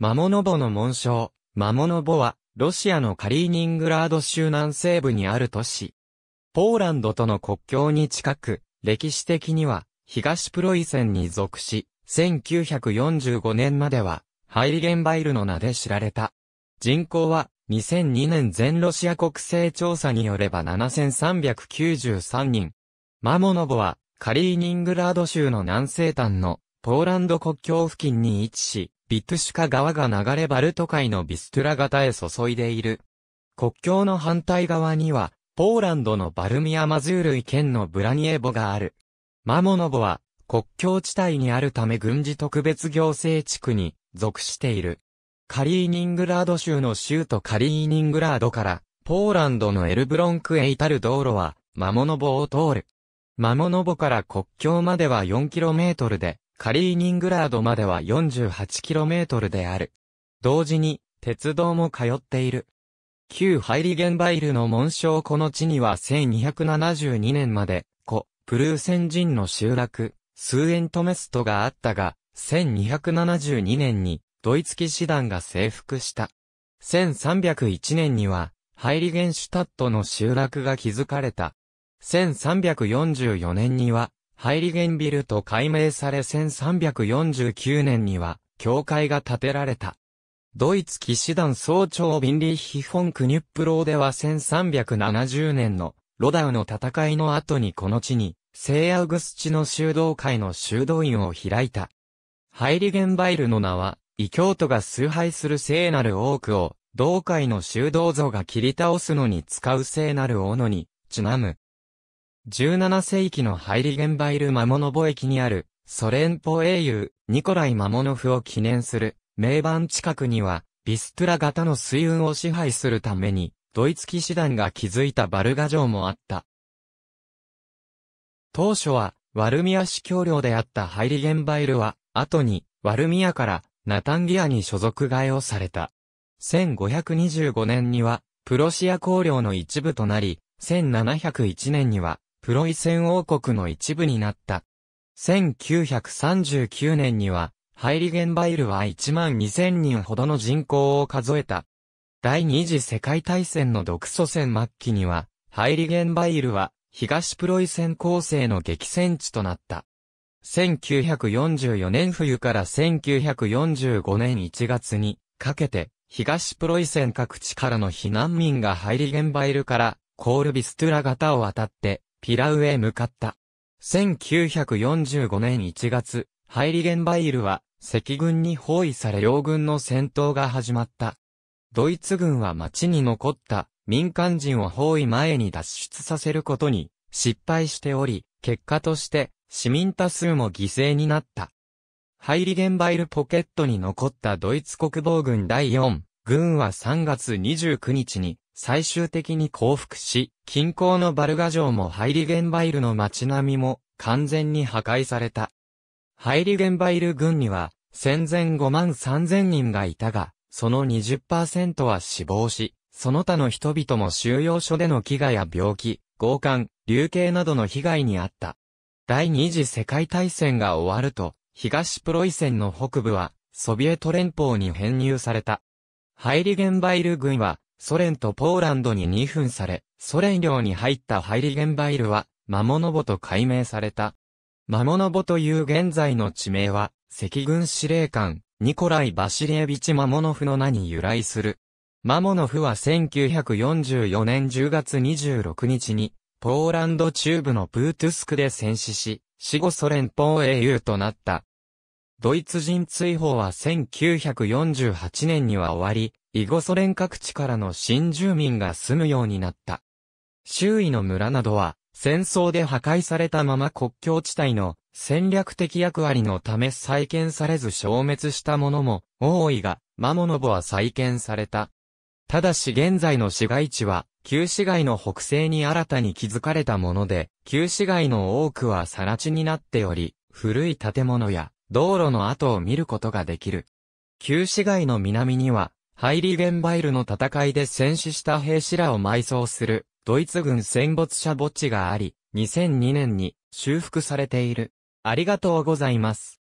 マモノボの紋章、マモノボは、ロシアのカリーニングラード州南西部にある都市。ポーランドとの国境に近く、歴史的には、東プロイセンに属し、1945年までは、ハイリゲンバイルの名で知られた。人口は、2002年全ロシア国勢調査によれば7393人。マモノボは、カリーニングラード州の南西端の、ポーランド国境付近に位置し、ビトゥシュカ川が流れバルト海のビストゥラ型へ注いでいる。国境の反対側には、ポーランドのバルミアマズール県のブラニエボがある。マモノボは、国境地帯にあるため軍事特別行政地区に属している。カリーニングラード州の州都カリーニングラードから、ポーランドのエルブロンクへ至る道路は、マモノボを通る。マモノボから国境までは 4km で、カリーニングラードまでは 48km である。同時に、鉄道も通っている。旧ハイリゲンバイルの紋章この地には1272年まで、古、プルーセン人の集落、スーエントメストがあったが、1272年に、ドイツ騎士団が征服した。1301年には、ハイリゲンシュタットの集落が築かれた。1344年には、ハイリゲンビルと改名され1349年には、教会が建てられた。ドイツ騎士団総長ビンリーヒ・フォン・クニュップローでは1370年のロダウの戦いの後にこの地に、聖アウグスチの修道会の修道院を開いた。ハイリゲンバイルの名は、異教徒が崇拝する聖なる多くを、道会の修道像が切り倒すのに使う聖なる斧に、ちなむ。17世紀のハイリゲンバイル・マモノボ駅にある、ソ連邦英雄、ニコライ・マモノフを記念する、名盤近くには、ビストラ型の水運を支配するために、ドイツ騎士団が築いたバルガ城もあった。当初は、ワルミア市教領であったハイリゲンバイルは、後に、ワルミアから、ナタンギアに所属替えをされた。1525年には、プロシア公領の一部となり、1701年には、プロイセン王国の一部になった。1939年には、ハイリゲンバイルは1万2000人ほどの人口を数えた。第二次世界大戦の独ソ戦末期には、ハイリゲンバイルは東プロイセン構成の激戦地となった。1944年冬から1945年1月にかけて、東プロイセン各地からの避難民がハイリゲンバイルからコールビストゥラ型を渡ってピラウへ向かった。1945年1月、ハイリゲンバイルは赤軍に包囲され両軍の戦闘が始まった。ドイツ軍は町に残った民間人を包囲前に脱出させることに失敗しており、結果として市民多数も犠牲になった。ハイリゲンバイルポケットに残ったドイツ国防軍第4軍は3月29日に最終的に降伏し、近郊のバルガ城もハイリゲンバイルの街並みも完全に破壊された。ハイリゲンバイル軍には戦前5万3000人がいたが、その20%は死亡し、その他の人々も収容所での飢餓や病気、強姦、流刑などの被害に遭った。第二次世界大戦が終わると、東プロイセンの北部は、ソビエト連邦に編入された。ハイリゲンバイル軍は、ソ連とポーランドに2分され、ソ連領に入ったハイリゲンバイルは、マモノボと改名された。マモノボという現在の地名は、赤軍司令官、ニコライ・バシリエビチ・マモノフの名に由来する。マモノフは1944年10月26日に、ポーランド中部のプートゥスクで戦死し、死後ソ連邦英雄となった。ドイツ人追放は1948年には終わり、イゴソ連各地からの新住民が住むようになった。周囲の村などは、戦争で破壊されたまま国境地帯の戦略的役割のため再建されず消滅したものも多いが、マモノボは再建された。ただし現在の市街地は、旧市街の北西に新たに築かれたもので、旧市街の多くは更地になっており、古い建物や道路の跡を見ることができる。旧市街の南には、ハイリーゲンバイルの戦いで戦死した兵士らを埋葬する、ドイツ軍戦没者墓地があり、2002年に修復されている。ありがとうございます。